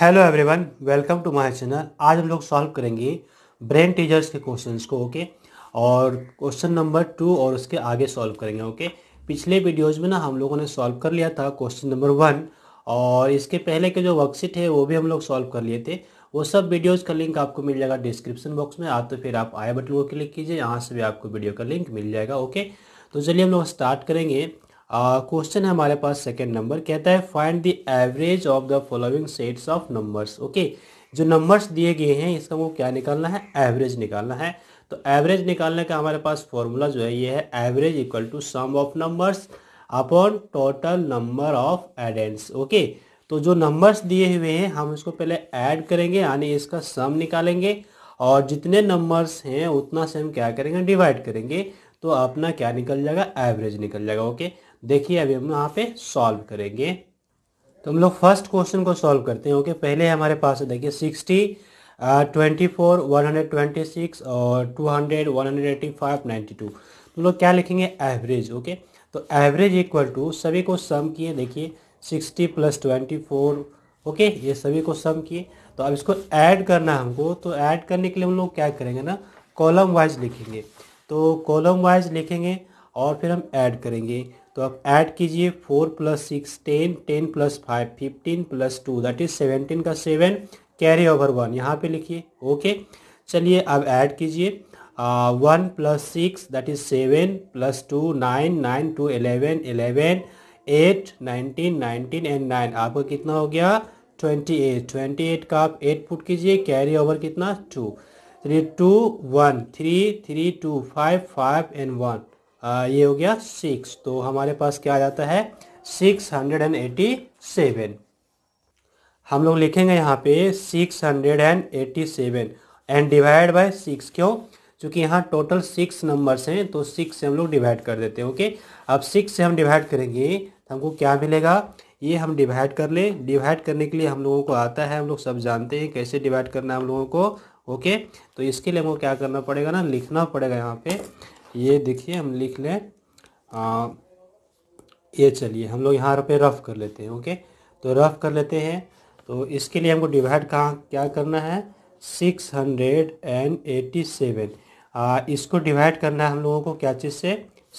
Hello everyone welcome to my channel आज हम लोग सॉल्व करेंगे ब्रेन टीजर्स के क्वेश्चंस को ओके और क्वेश्चन नंबर टू और उसके आगे सॉल्व करेंगे ओके पिछले वीडियोस में ना हम लोगों ने सॉल्व कर लिया था क्वेश्चन नंबर वन और इसके पहले के जो वर्कशीट है वो भी हम लोग सॉल्व कर लिए थे वो सब वीडियोज़ का लिंक आपको मिल जाएगा डिस्क्रिप्शन बॉक्स में आप तो फिर आप आई बटन को क्लिक कीजिए यहाँ से भी आपको वीडियो का लिंक मिल जाएगा ओके तो चलिए हम लोग स्टार्ट करेंगे क्वेश्चन है हमारे पास सेकेंड नंबर कहता है find the average of the following sets of numbers okay जो नंबर्स दिए गए हैं इसका वो क्या निकालना है एवरेज निकालना है तो एवरेज निकालने का हमारे पास फॉर्मूला जो है ये है average equal to sum of numbers upon total number of addends okay तो जो नंबर्स दिए हुए हैं हम इसको पहले ऐड करेंगे यानी इसका सम निकालेंगे और जितने नंबर्स हैं उतना से हम क्या करेंगे डिवाइड करेंगे तो अपना क्या निकल जाएगा एवरेज निकल जाएगा ओके okay? देखिए अभी हम यहाँ पे सॉल्व करेंगे तो हम लोग फर्स्ट क्वेश्चन को सॉल्व करते हैं ओके okay? पहले हमारे पास देखिए sixty twenty four one hundred twenty six और two hundred one hundred eighty five ninety two हम लोग क्या लिखेंगे एवरेज ओके okay? तो एवरेज इक्वल टू सभी को सम किए देखिए sixty plus twenty four okay ये सभी को सम किए तो अब इसको ऐड करना हमको तो ऐड करने के लिए हम लोग क्या करेंगे ना कॉलम वाइज लिखेंगे तो कॉलम वाइज लिखेंगे और फिर हम ऐड करेंगे तो आप ऐड कीजिए four plus six ten ten plus five fifteen plus two that is seventeen का सेवन कैरी ओवर वन यहाँ पे लिखिए ओके चलिए अब ऐड कीजिए one plus six that is seven plus two nine nine two eleven eleven eight nineteen nineteen and nine आपका कितना हो गया ट्वेंटी एट ट्वेंटी एट का आप एट पुट कीजिए कैरी ओवर कितना two three two one three three two five five and one आ, ये हो गया सिक्स तो हमारे पास क्या आ जाता है six hundred and eighty seven हम लोग लिखेंगे यहाँ पे six hundred and eighty seven and divide by six क्यों क्योंकि यहाँ टोटल सिक्स नंबर्स हैं तो सिक्स से हम लोग डिवाइड कर देते हैं ओके अब सिक्स से हम डिवाइड करेंगे तो हमको क्या मिलेगा ये हम डिवाइड कर लें डिवाइड करने के लिए हम लोगों को आता है हम लोग सब जानते हैं कैसे डिवाइड करना है हम लोगों को ओके तो इसके लिए हमको क्या करना पड़ेगा ना लिखना पड़ेगा यहाँ पे ये देखिए हम लिख लें ये चलिए हम लोग यहाँ पे रफ़ कर लेते हैं ओके तो रफ़ कर लेते हैं तो इसके लिए हमको डिवाइड कहाँ क्या करना है six hundred and eighty seven इसको डिवाइड करना है हम लोगों को क्या चीज़ से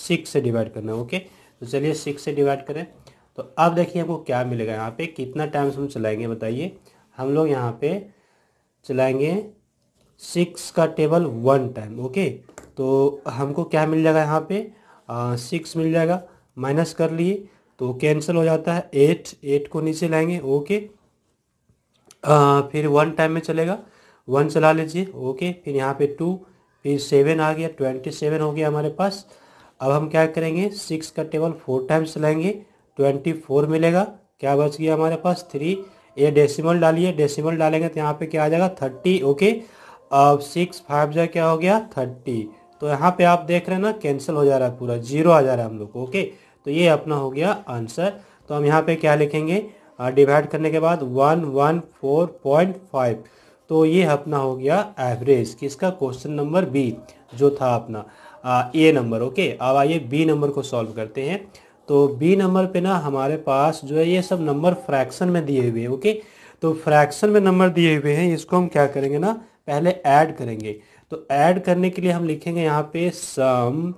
सिक्स से डिवाइड करना है ओके तो चलिए सिक्स से डिवाइड करें तो अब देखिए हमको क्या मिलेगा यहाँ पे कितना टाइम्स हम चलाएंगे बताइए हम लोग यहाँ पे चलाएंगे सिक्स का टेबल वन टाइम ओके तो हमको क्या मिल जाएगा यहाँ पे सिक्स मिल जाएगा माइनस कर लिए तो कैंसिल हो जाता है एट एट को नीचे लाएंगे ओके आ, फिर वन टाइम में चलेगा वन चला लीजिए ओके फिर यहाँ पे टू फिर सेवन आ गया ट्वेंटी सेवन हो गया हमारे पास अब हम क्या करेंगे सिक्स का टेबल फोर टाइम्स लाएंगे ट्वेंटी फोर मिलेगा क्या बच गया हमारे पास थ्री ये डेसिमल डालिए डेसिमल डालेंगे तो यहाँ पे क्या आ जाएगा थर्टी ओके अब सिक्स फाइव जो क्या हो गया थर्टी तो यहाँ पे आप देख रहे हैं ना कैंसिल हो जा रहा है पूरा जीरो आ जा रहा है हम लोग को ओके तो ये अपना हो गया आंसर तो हम यहाँ पे क्या लिखेंगे डिवाइड करने के बाद one one four point five तो ये अपना हो गया एवरेज किसका क्वेश्चन नंबर बी जो था अपना ए नंबर ओके अब आइए बी नंबर को सॉल्व करते हैं तो बी नंबर पे ना हमारे पास जो है ये सब नंबर फ्रैक्शन में दिए हुए हैं ओके तो फ्रैक्शन में नंबर दिए हुए हैं इसको हम क्या करेंगे ना पहले ऐड करेंगे तो ऐड करने के लिए हम लिखेंगे यहाँ पे सम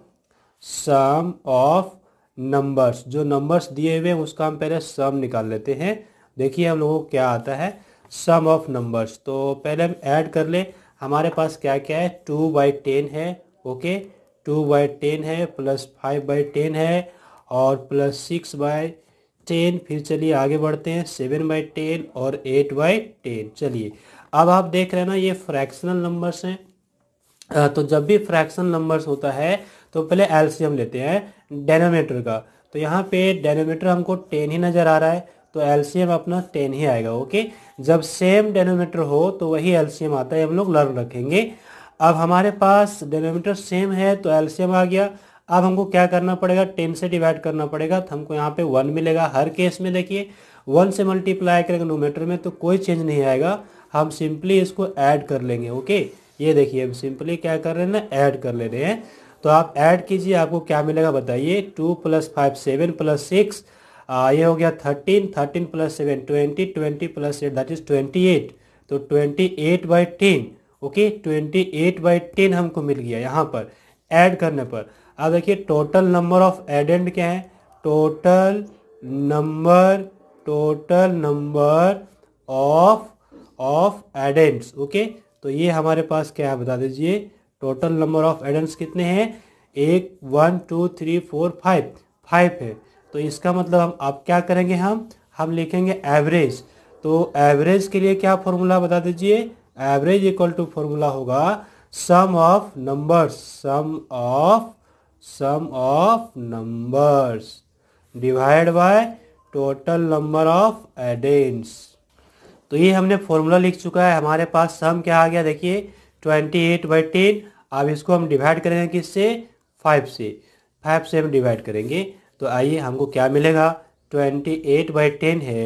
सम ऑफ नंबर्स जो नंबर्स दिए हुए हैं उसका हम पहले सम निकाल लेते हैं देखिए हम लोगों को क्या आता है सम ऑफ नंबर्स तो पहले हम ऐड कर ले हमारे पास क्या क्या है टू बाई टेन है ओके टू बाई टेन है प्लस फाइव बाई टेन है और प्लस सिक्स बाई टेन फिर चलिए आगे बढ़ते हैं सेवन बाई टेन और एट बाई टेन चलिए अब आप देख रहे हैं ना ये फ्रैक्शनल नंबर्स हैं तो जब भी फ्रैक्शन नंबर्स होता है तो पहले एल्सियम लेते हैं डेनोमीटर का तो यहाँ पे डेनोमीटर हमको टेन ही नज़र आ रहा है तो एल्सियम अपना टेन ही आएगा ओके जब सेम डेनोमीटर हो तो वही एल्सियम आता है हम लोग लर्न रखेंगे अब हमारे पास डेनोमीटर सेम है तो एल्सियम आ गया अब हमको क्या करना पड़ेगा टेन से डिवाइड करना पड़ेगा तो हमको यहाँ पे वन मिलेगा हर केस में देखिए वन से मल्टीप्लाई करेंगे नोमीटर में तो कोई चेंज नहीं आएगा हम सिंपली इसको ऐड कर लेंगे ओके okay? ये देखिए हम सिंपली क्या कर रहे हैं ना ऐड कर ले रहे हैं तो आप ऐड कीजिए आपको क्या मिलेगा बताइए two plus five seven plus six ये हो गया thirteen thirteen plus seven twenty twenty plus eight that is twenty eight तो twenty eight by ten okay twenty eight by ten हमको मिल गया यहाँ पर ऐड करने पर अब देखिए टोटल नंबर ऑफ एडेंट क्या है total number total number of of addends okay तो ये हमारे पास क्या है बता दीजिए टोटल नंबर ऑफ एडल्ट कितने हैं एक one two three four five five है तो इसका मतलब हम आप क्या करेंगे हम हम लिखेंगे एवरेज तो एवरेज के लिए क्या फॉर्मूला बता दीजिए एवरेज इक्वल टू फॉर्मूला होगा sum of numbers sum of sum of numbers divide by total number of addends तो ये हमने फॉर्मूला लिख चुका है हमारे पास सम क्या आ गया देखिए ट्वेंटी एट बाई टेन अब इसको हम डिवाइड करेंगे किससे फाइव से फाइव से हम डिवाइड करेंगे तो आइए हमको क्या मिलेगा ट्वेंटी एट बाई टेन है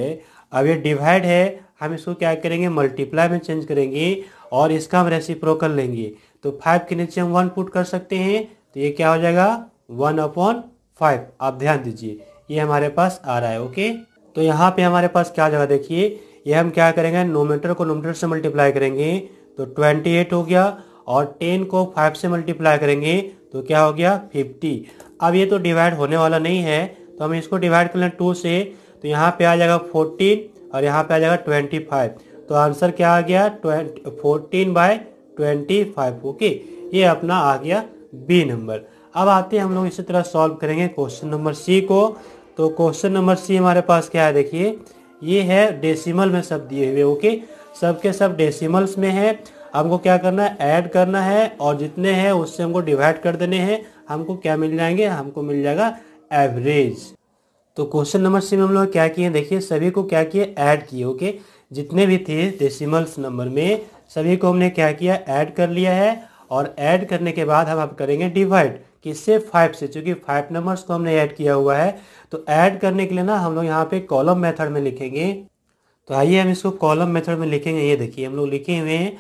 अब ये डिवाइड है हम इसको क्या करेंगे मल्टीप्लाई में चेंज करेंगे और इसका हम रेसिप्रोकल लेंगे तो फाइव के नीचे हम वन पुट कर सकते हैं तो ये क्या हो जाएगा वन अपॉन फाइव आप ध्यान दीजिए ये हमारे पास आ रहा है ओके तो यहाँ पे हमारे पास क्या हो जाएगा देखिए ये हम क्या करेंगे नोमीटर को नोमीटर से मल्टीप्लाई करेंगे तो 28 हो गया और 10 को 5 से मल्टीप्लाई करेंगे तो क्या हो गया 50 अब ये तो डिवाइड होने वाला नहीं है तो हम इसको डिवाइड कर लें टू से तो यहाँ पे आ जाएगा 14 और यहाँ पे आ जाएगा 25 तो आंसर क्या आ गया twenty fourteen by twenty okay ये अपना आ गया बी नंबर अब आते हैं हम लोग इसी तरह सॉल्व करेंगे क्वेश्चन नंबर सी को तो क्वेश्चन नंबर सी हमारे पास क्या है देखिए ये है डेसिमल में सब दिए हुए ओके सब के सब डेसिमल्स में है हमको क्या करना है ऐड करना है और जितने हैं उससे हमको डिवाइड कर देने हैं हमको क्या मिल जाएंगे हमको मिल जाएगा एवरेज तो क्वेश्चन नंबर सी में हम लोग क्या किए देखिए सभी को क्या किए ऐड किए ओके जितने भी थे डेसिमल्स नंबर में सभी को हमने क्या किया ऐड कर लिया है और ऐड करने के बाद हम आप करेंगे डिवाइड किससे फाइव से क्योंकि फाइव नंबर्स को हमने ऐड किया हुआ है तो ऐड करने के लिए ना हम लोग यहाँ पे कॉलम मेथड में लिखेंगे तो आइए हम इसको कॉलम मेथड में लिखेंगे ये देखिए हम लोग लिखे हुए हैं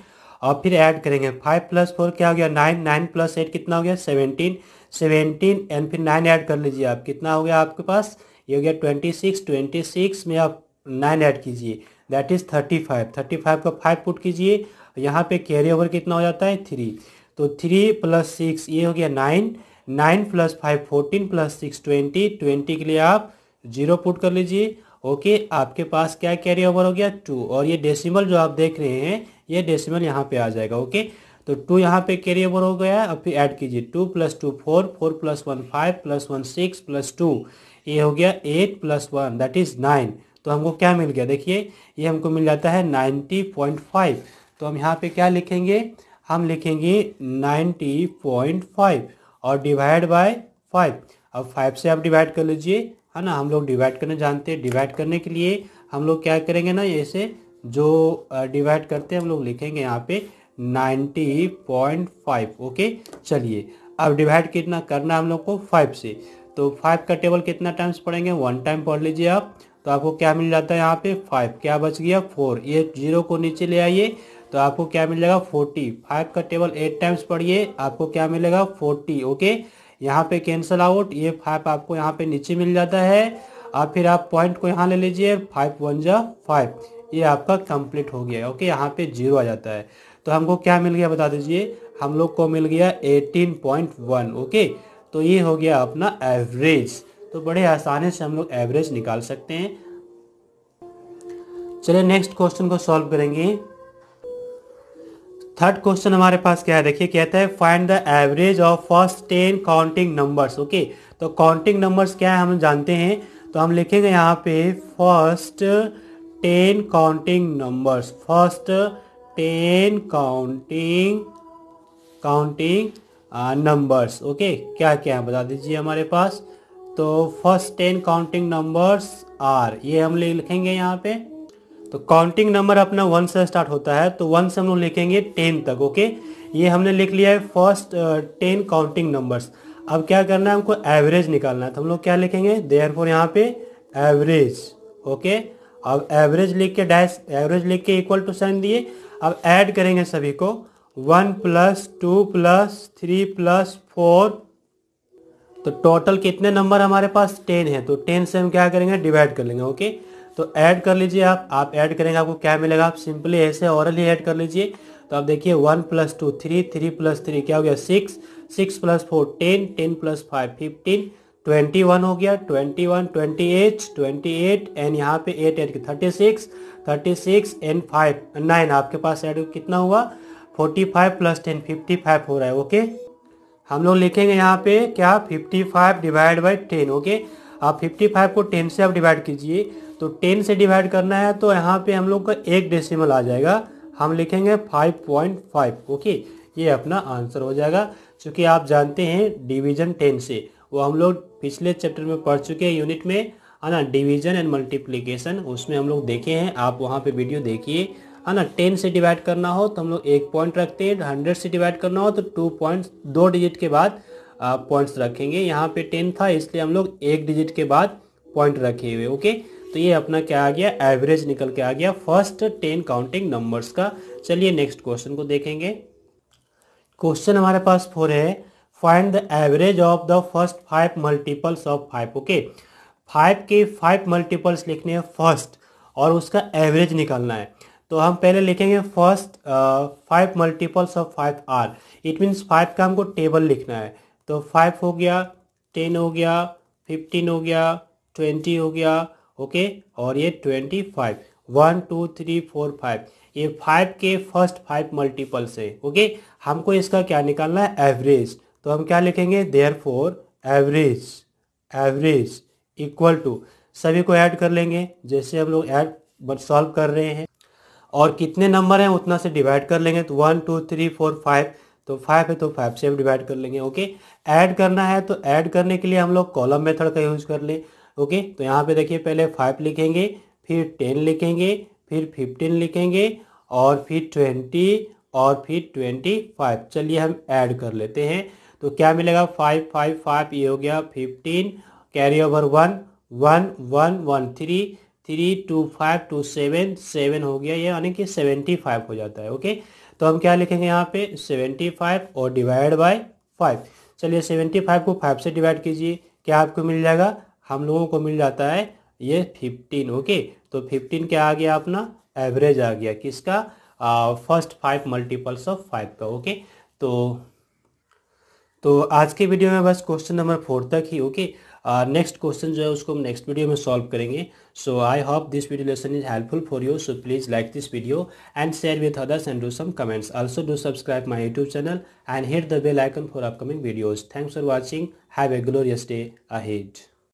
और फिर ऐड करेंगे फाइव प्लस फोर क्या हो गया नाइन नाइन प्लस एट कितना हो गया सेवनटीन सेवनटीन एंड फिर नाइन ऐड कर लीजिए आप कितना हो गया आपके पास ये हो गया ट्वेंटी सिक्स ट्वेंटी सिक्स में आप नाइन ऐड कीजिए that is thirty five thirty five का फाइव पुट कीजिए यहाँ पे कैरी ओवर कितना हो जाता है थ्री तो थ्री प्लस सिक्स ये हो गया nine nine plus five fourteen plus six twenty twenty के लिए आप जीरो पुट कर लीजिए ओके आपके पास क्या कैरी ओवर हो गया टू और ये डेसिमल जो आप देख रहे हैं ये डेसिमल यहाँ पे आ जाएगा ओके तो टू यहाँ पे कैरी ओवर हो गया अब फिर ऐड कीजिए two plus two four four plus one five plus one six plus two ये हो गया eight plus one that is nine तो हमको क्या मिल गया देखिए ये हमको मिल जाता है नाइन्टी पॉइंट फाइव तो हम यहाँ पे क्या लिखेंगे हम लिखेंगे नाइन्टी पॉइंट फाइव और डिवाइड बाय फाइव अब फाइव से आप डिवाइड कर लीजिए है ना हम लोग डिवाइड करने जानते हैं डिवाइड करने के लिए हम लोग क्या करेंगे ना ऐसे जो डिवाइड करते हैं हम लोग लिखेंगे यहाँ पे 90.5 ओके चलिए अब डिवाइड कितना करना हम लोग को फाइव से तो फाइव का टेबल कितना टाइम्स पढ़ेंगे वन टाइम पढ़ लीजिए आप तो आपको क्या मिल जाता है यहाँ पे फाइव क्या बच गया फोर ये जीरो को नीचे ले आइए तो आपको क्या मिलेगा फोर्टी फाइव का टेबल एट टाइम्स पढ़िए आपको क्या मिलेगा फोर्टी ओके यहाँ पे कैंसल आउट ये फाइव आपको यहाँ पे नीचे मिल जाता है और फिर आप पॉइंट को यहाँ ले लीजिए फाइव वन जा फाइव ये आपका कंप्लीट हो गया ओके यहाँ पे जीरो आ जाता है तो हमको क्या मिल गया बता दीजिए हम लोग को मिल गया वन ओके तो ये हो गया अपना एवरेज तो बड़े आसानी से हम लोग एवरेज निकाल सकते हैं चलिए नेक्स्ट क्वेश्चन को सॉल्व करेंगे थर्ड क्वेश्चन हमारे पास क्या है देखिए कहता है find the average of first ten counting numbers okay तो काउंटिंग नंबर्स क्या है हम जानते हैं तो हम लिखेंगे यहाँ पे first ten counting numbers first ten counting counting numbers okay क्या क्या है बता दीजिए हमारे पास तो first ten counting numbers are ये हम लिखेंगे यहाँ पे तो काउंटिंग नंबर अपना वन से स्टार्ट होता है तो वन से हम लोग लिखेंगे टेन तक ओके ये हमने लिख लिया है फर्स्ट टेन काउंटिंग नंबर्स अब क्या करना है हमको एवरेज निकालना है तो हम लोग क्या लिखेंगे देयर फोर यहाँ पे एवरेज ओके अब एवरेज लिख के डैश एवरेज लिख के इक्वल टू साइन दिए अब ऐड करेंगे सभी को one plus two plus three plus four तो टोटल कितने नंबर हमारे पास टेन है तो टेन से हम क्या करेंगे डिवाइड कर लेंगे ओके okay? तो ऐड कर लीजिए आप आप ऐड करेंगे आपको क्या मिलेगा आप सिंपली ऐसे ऑरली ऐड कर लीजिए तो आप देखिए one plus two three three plus three क्या हो गया six six plus four ten ten plus five fifteen twenty one हो गया twenty one twenty eight twenty eight and यहाँ पे eight eight thirty six thirty six and five nine आपके पास add कितना हुआ forty five plus ten fifty five हो रहा है ओके हम लोग लिखेंगे यहाँ पे क्या fifty five divide by ten okay आप फिफ्टी फाइव को टेन से आप डिवाइड कीजिए तो टेन से डिवाइड करना है तो यहाँ पे हम लोग का एक डेसिमल आ जाएगा हम लिखेंगे फाइव पॉइंट फाइव ओके ये अपना आंसर हो जाएगा क्योंकि आप जानते हैं डिवीजन टेन से वो हम लोग पिछले चैप्टर में पढ़ चुके हैं यूनिट में है ना डिवीजन एंड मल्टीप्लीकेशन उसमें हम लोग देखे हैं आप वहाँ पे वीडियो देखिए है ना टेन से डिवाइड करना हो तो हम लोग एक पॉइंट रखते हैं हंड्रेड से डिवाइड करना हो तो टू पॉइंट दो डिजिट के बाद पॉइंट्स रखेंगे यहाँ पे टेन था इसलिए हम लोग एक डिजिट के बाद पॉइंट रखे हुए ओके तो ये अपना क्या आ गया एवरेज निकल के आ गया फर्स्ट टेन काउंटिंग नंबर्स का चलिए नेक्स्ट क्वेश्चन को देखेंगे क्वेश्चन हमारे पास फोर है find the average of the first five multiples of five okay five के फाइव मल्टीपल्स लिखने हैं फर्स्ट और उसका एवरेज निकालना है तो हम पहले लिखेंगे first five multiples of five are it means five का हमको टेबल लिखना है तो फाइव हो गया टेन हो गया फिफ्टीन हो गया ट्वेंटी हो गया ओके और ये twenty five one two three four five ये फाइव के फर्स्ट फाइव मल्टीपल्स है ओके हमको इसका क्या निकालना है एवरेज तो हम क्या लिखेंगे therefore average average equal to सभी को ऐड कर लेंगे जैसे हम लोग ऐड सॉल्व कर रहे हैं और कितने नंबर हैं उतना से डिवाइड कर लेंगे तो one two three four five तो फाइव है तो फाइव से हम डिवाइड कर लेंगे ओके ऐड करना है तो ऐड करने के लिए हम लोग कॉलम मेथड का यूज कर लें ओके तो यहाँ पे देखिए पहले फाइव लिखेंगे फिर टेन लिखेंगे फिर फिफ्टीन लिखेंगे और फिर ट्वेंटी और फिर ट्वेंटी फाइव चलिए हम ऐड कर लेते हैं तो क्या मिलेगा फाइव फाइव फाइव ये हो गया fifteen carry over one one one one three three two five two seven seven हो गया ये यानी कि सेवेंटी फाइव हो जाता है ओके तो हम क्या लिखेंगे यहाँ पे सेवेंटी फाइव और डिवाइड बाय फाइव चलिए सेवेंटी फाइव को फाइव से डिवाइड कीजिए क्या आपको मिल जाएगा हम लोगों को मिल जाता है ये फिफ्टीन ओके तो फिफ्टीन क्या आ गया अपना एवरेज आ गया किसका first five multiples of five का ओके तो तो आज के वीडियो में बस क्वेश्चन नंबर फोर तक ही ओके नेक्स्ट क्वेश्चन जो है उसको हम नेक्स्ट वीडियो में सॉल्व करेंगे so I hope this video lesson is helpful for you so please like this video and share with others and do some comments also do subscribe my YouTube channel and hit the bell icon for upcoming videos thanks for watching have a glorious day ahead